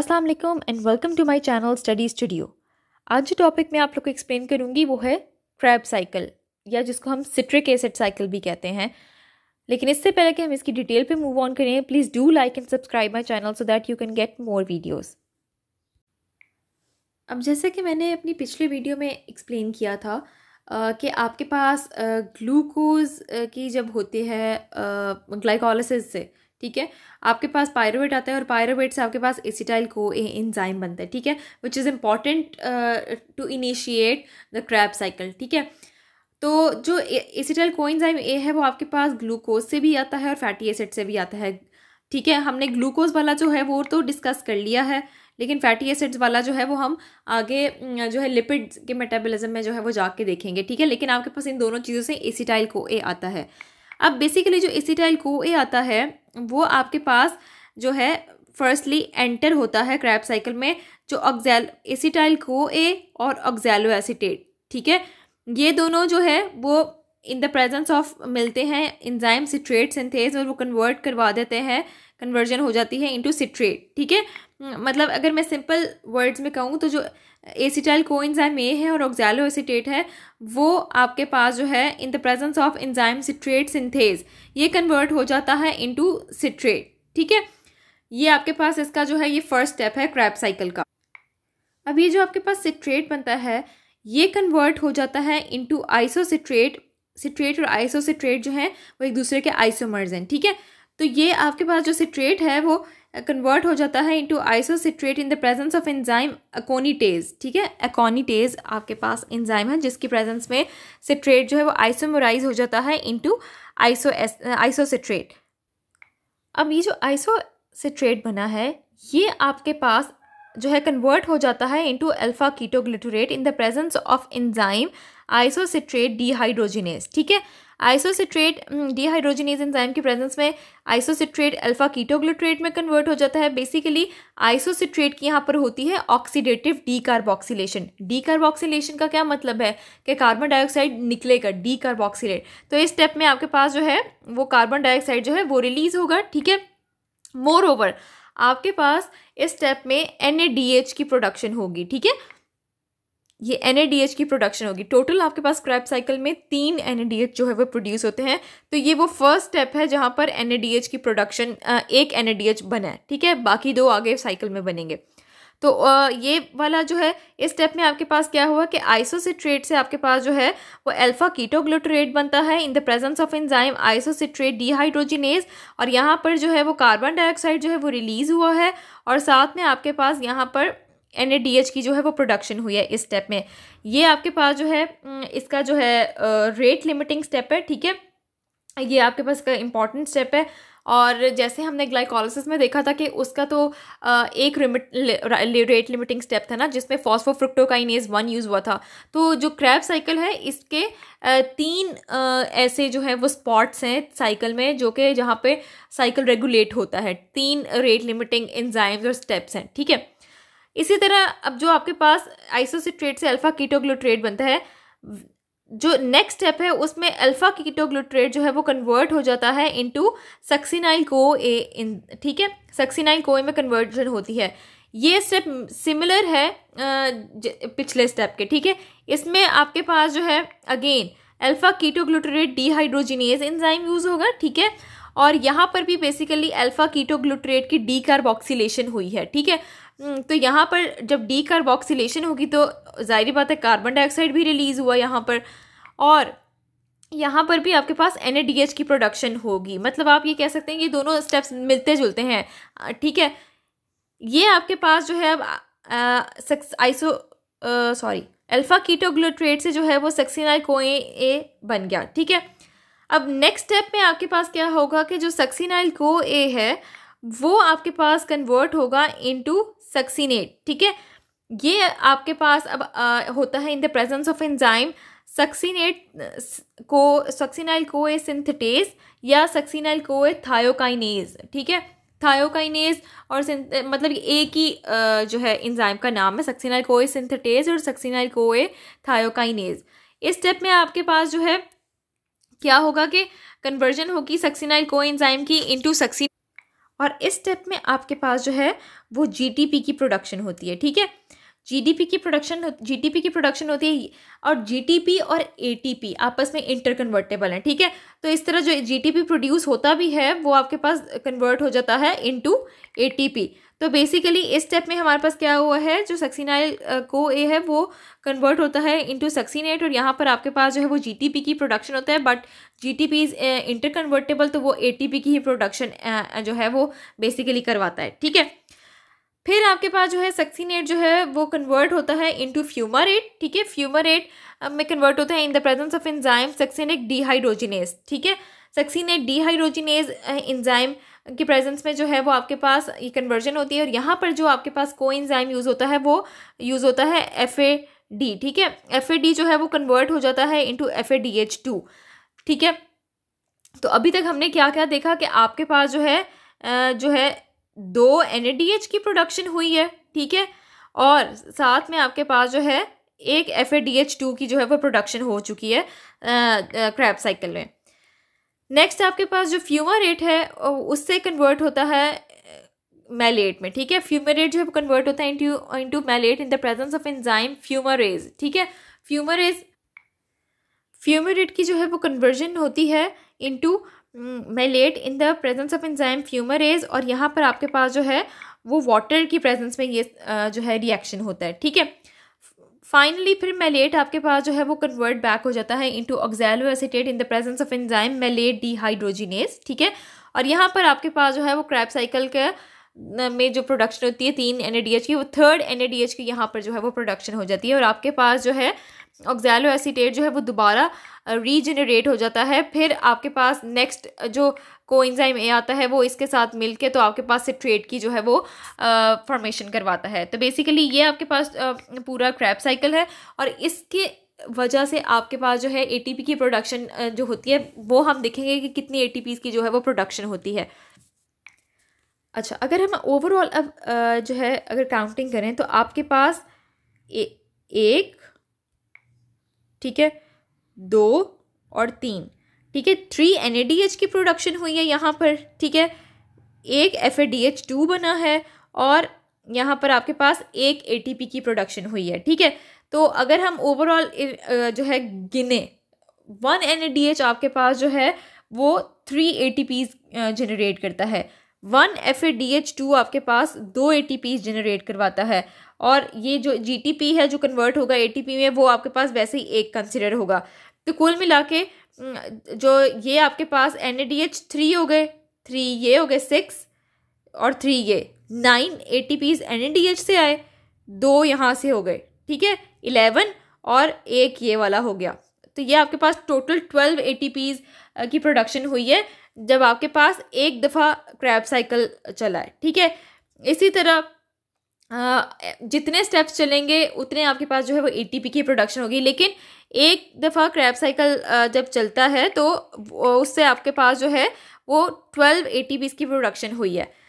अस्सलाम वालेकुम and welcome to my channel study studio आज जो टॉपिक मैं आप लोग को एक्सप्लेन करूँगी वो है क्रैब साइकिल या जिसको हम सिट्रिक एसिड साइकिल भी कहते हैं लेकिन इससे पहले कि हम इसकी डिटेल पे मूव ऑन करें please do like and subscribe my channel so that you can get more videos अब जैसे कि मैंने अपनी पिछली वीडियो में एक्सप्लेन किया था कि आपके पास ग्लूकोज की जब होती है ग्लाइकोलिसिस से ठीक है आपके पास पायरोवेट आता है और पायरोवेट से आपके पास एसिटाइल को ए इंजाइम बनता है ठीक है which is important to initiate the Krebs cycle ठीक है तो जो एसिटाइल कोइंजाइम ए है वो आपके पास ग्लूकोज से भी आता है और फैटी एसिड से भी आता है ठीक है हमने ग्लूकोज वाला जो है वो तो डिस्कस कर लिया है लेकिन फैटी एसिड्स वाला जो है वो हम आगे जो है लिपिड के मेटाबॉलिज्म में जो है वो जाके देखेंगे ठीक है लेकिन आपके पास इन दोनों चीज़ों से एसिटाइल को ए आता है अब बेसिकली जो एसिटाइल ए आता है वो आपके पास जो है फर्स्टली एंटर होता है क्रैप साइकिल में जो ऑक्जैल एसिटाइल को ए और ऑक्जैलो एसिटेट ठीक है ये दोनों जो है वो इन द प्रेजेंस ऑफ मिलते हैं इंजाइम सिट्रेट सिंथेज और वो कन्वर्ट करवा देते हैं कन्वर्जन हो जाती है इनटू सिट्रेट ठीक है हम्म, मतलब अगर मैं सिंपल वर्ड्स में कहूँ तो जो एसिटाइल को इंजाइम ए है और ऑक्जैलो एसिटेट है वो आपके पास जो है in the presence of enzyme citrate synthase ये कन्वर्ट हो जाता है इंटू सिट्रेट ठीक है ये आपके पास इसका जो है ये फर्स्ट स्टेप है क्रैप साइकिल का अब ये जो आपके पास सिट्रेट बनता है ये कन्वर्ट हो जाता है इनटू आइसोसिट्रेट सिट्रेट और आइसो सिट्रेट जो है वो एक दूसरे के आइसोमर्स हैं ठीक है तो ये आपके पास जो सिट्रेट है वो कन्वर्ट हो जाता है into isocitrate in the presence of enzyme aconitase ठीक है अकोनीटेज आपके पास एंजाइम है जिसकी प्रेजेंस में सिट्रेट जो है वो आइसोमोराइज हो जाता है इंटू आइसो आइसो सिट्रेट अब ये जो आइसो सिट्रेट बना है ये आपके पास जो है कन्वर्ट हो जाता है into alpha ketoglutarate in the presence of enzyme isocitrate dehydrogenase ठीक है आइसोसिट्रेट डिहाइड्रोजिनेज इंजाइम की प्रेजेंस में आइसोसिट्रेट अल्फा कीटोग्लूट्रेट में कन्वर्ट हो जाता है बेसिकली आइसोसिट्रेट की यहाँ पर होती है ऑक्सीडेटिव डीकार्बोक्सिलेशन डीकार्बोक्सिलेशन का क्या मतलब है कि कार्बन डाइऑक्साइड निकलेगा डीकार्बोक्सिलेट तो इस स्टेप में आपके पास जो है वो कार्बन डाइऑक्साइड जो है वो रिलीज होगा ठीक है मोर ओवर आपके पास इस स्टेप में एन की प्रोडक्शन होगी ठीक है ये एन की प्रोडक्शन होगी टोटल आपके पास क्रैप साइकिल में तीन एन जो है वो प्रोड्यूस होते हैं तो ये वो फर्स्ट स्टेप है जहाँ पर एन की प्रोडक्शन एक एन बना है ठीक है बाकी दो आगे साइकिल में बनेंगे तो ये वाला जो है इस स्टेप में आपके पास क्या हुआ कि आइसोसिट्रेट से आपके पास जो है वो अल्फा कीटोग्लूटरेट बनता है in the presence of enzyme isocitrate dehydrogenase और यहाँ पर जो है वो कार्बन डाइऑक्साइड जो है वो रिलीज़ हुआ है और साथ में आपके पास यहाँ पर एन की जो है वो प्रोडक्शन हुई है इस स्टेप में ये आपके पास जो है इसका जो है रेट लिमिटिंग स्टेप है ठीक है ये आपके पास का इम्पॉर्टेंट स्टेप है और जैसे हमने ग्लाइकोलाइसिस में देखा था कि उसका तो एक रिमिट रेट लिमिटिंग स्टेप था ना जिसमें फॉस्फोफ्रुक्टोकाइनेज वन यूज़ हुआ था तो जो क्रैप साइकिल है इसके तीन ऐसे जो है वो स्पॉट्स हैं साइकिल में जो कि जहाँ पे साइकिल रेगुलेट होता है तीन रेट लिमिटिंग एंजाइम्स और स्टेप्स हैं ठीक है इसी तरह अब जो आपके पास आइसोसिट्रेट से अल्फ़ा कीटोग्लोट्रेट बनता है जो नेक्स्ट स्टेप है उसमें अल्फा कीटोग्लूट्रेट जो है वो कन्वर्ट हो जाता है इनटू सक्सिनाइल को ए इन ठीक है सक्सिनाइल को ए में कन्वर्जन होती है ये स्टेप सिमिलर है पिछले स्टेप के ठीक है इसमें आपके पास जो है again alpha ketoglutarate dehydrogenase enzyme use होगा ठीक है और यहाँ पर भी बेसिकली अल्फ़ा कीटोग्लूट्रेट की डी कार्बोक्सीलेशन हुई है ठीक है हम्म, तो यहाँ पर जब डी कार्बोक्सीलेशन होगी तो जाहिर बात है कार्बन डाइऑक्साइड भी रिलीज़ हुआ यहाँ पर और यहाँ पर भी आपके पास एन की प्रोडक्शन होगी मतलब आप ये कह सकते हैं ये दोनों स्टेप्स मिलते जुलते हैं ठीक है ये आपके पास जो है अब आइसो सॉरी अल्फ़ा कीटोग्लूट्रेट से जो है वो सक्सीनाइकोए ए बन गया ठीक है अब नेक्स्ट स्टेप में आपके पास क्या होगा कि जो सक्सीनाइल को ए है वो आपके पास कन्वर्ट होगा इनटू सक्सीनेट ठीक है ये आपके पास अब आ, होता है in the presence of enzyme succinate को सक्सीनाइल को ए सिंथटेज या सक्सीनाइल को ए थायोकाइनेज ठीक है थायोकाइनेज और मतलब ए की जो है इंजाइम का नाम है सक्सीनाइल को ए सिंथटेज और सक्सीनाइल को ए थायोकाइनेज इस स्टेप में आपके पास जो है क्या होगा कि कन्वर्जन होगी सक्सीनाइल को एंजाइम की इंटू सक्सी और इस स्टेप में आपके पास जो है वो जीटीपी की प्रोडक्शन होती है ठीक है जीडीपी की प्रोडक्शन जीडीपी की प्रोडक्शन होती है और जीटीपी और एटीपी आपस में इंटर कन्वर्टेबल है ठीक है तो इस तरह जो जीटीपी प्रोड्यूस होता भी है वो आपके पास कन्वर्ट हो जाता है इनटू एटीपी तो बेसिकली इस स्टेप में हमारे पास क्या हुआ है जो सक्सीनाइल को ए है वो कन्वर्ट होता है इनटू सक्सीनेट और यहाँ पर आपके पास जो है वो जीटीपी की प्रोडक्शन होता है but GTP is interconvertible तो वो एटीपी की ही प्रोडक्शन जो है वो बेसिकली करवाता है ठीक है फिर आपके पास जो है सक्सीनेट जो है वो कन्वर्ट होता है इनटू फ्यूमरेट ठीक है फ्यूमरेट में कन्वर्ट होता है in the presence of enzyme succinate dehydrogenase ठीक है सक्सीनेट डिहाइड्रोजिनेज इंजाइम के प्रेजेंस में जो है वो आपके पास ये कन्वर्जन होती है और यहाँ पर जो आपके पास को इंजाइम यूज़ होता है वो यूज़ होता है एफ ए डी ठीक है एफ ए डी जो है वो कन्वर्ट हो जाता है into F A D H two ठीक है तो अभी तक हमने क्या क्या देखा कि आपके पास जो है जो है दो एन की प्रोडक्शन हुई है ठीक है और साथ में आपके पास जो है एक एफ टू की जो है वो प्रोडक्शन हो चुकी है क्रैप साइकिल में नेक्स्ट आपके पास जो रेट है उससे कन्वर्ट होता है मेलेट में ठीक है रेट जो है कन्वर्ट होता है into into malate in the presence of enzyme रेज ठीक है फ्यूमर फ्यूमरेट की जो है वो कन्वर्जन होती है into malate in the presence of enzyme fumarase और यहाँ पर आपके पास जो है वो वाटर की प्रेजेंस में ये जो है रिएक्शन होता है ठीक है फाइनली फिर मेलेट आपके पास जो है वो कन्वर्ट बैक हो जाता है into oxaloacetate in the presence of enzyme malate dehydrogenase ठीक है और यहाँ पर आपके पास जो है वो क्रैप साइकिल के में जो प्रोडक्शन होती है तीन एन की वो थर्ड एन की यहाँ पर जो है वो प्रोडक्शन हो जाती है और आपके पास जो है ऑक्जैलो एसीटेट जो है वो दोबारा रीजनरेट हो जाता है फिर आपके पास नेक्स्ट जो कोइंजाइम ए आता है वो इसके साथ मिल के तो आपके पास सिट्रेट की जो है वो फॉर्मेशन करवाता है तो बेसिकली ये आपके पास आ, पूरा क्रैप साइकिल है और इसके वजह से आपके पास जो है एटीपी की प्रोडक्शन जो होती है वो हम देखेंगे कि कितनी ए की जो है वो प्रोडक्शन होती है अच्छा अगर हम ओवरऑल अब जो है अगर काउंटिंग करें तो आपके पास ए, एक ठीक है दो और तीन ठीक है थ्री एन की प्रोडक्शन हुई है यहाँ पर ठीक है एक एफ टू बना है और यहाँ पर आपके पास एक ए की प्रोडक्शन हुई है ठीक है तो अगर हम ओवरऑल जो है गिने वन एन आपके पास जो है वो थ्री ए जनरेट करता है one F A D H two आपके पास दो ए टी पी जनरेट करवाता है और ये जो जी टी पी है जो कन्वर्ट होगा ए टी पी में वो आपके पास वैसे ही एक कंसिडर होगा तो कुल मिला के जो ये आपके पास N A D H three हो गए थ्री ये हो गए सिक्स और थ्री ये nine A T Ps N A D H से आए दो यहाँ से हो गए ठीक है इलेवन और एक ये वाला हो गया तो ये आपके पास total twelve A T Ps की प्रोडक्शन हुई है जब आपके पास एक दफ़ा क्रैप साइकिल चला है ठीक है इसी तरह जितने स्टेप्स चलेंगे उतने आपके पास जो है वो एटीपी की प्रोडक्शन होगी लेकिन एक दफ़ा क्रैप साइकिल जब चलता है तो उससे आपके पास जो है वो ट्वेल्व ए की प्रोडक्शन हुई है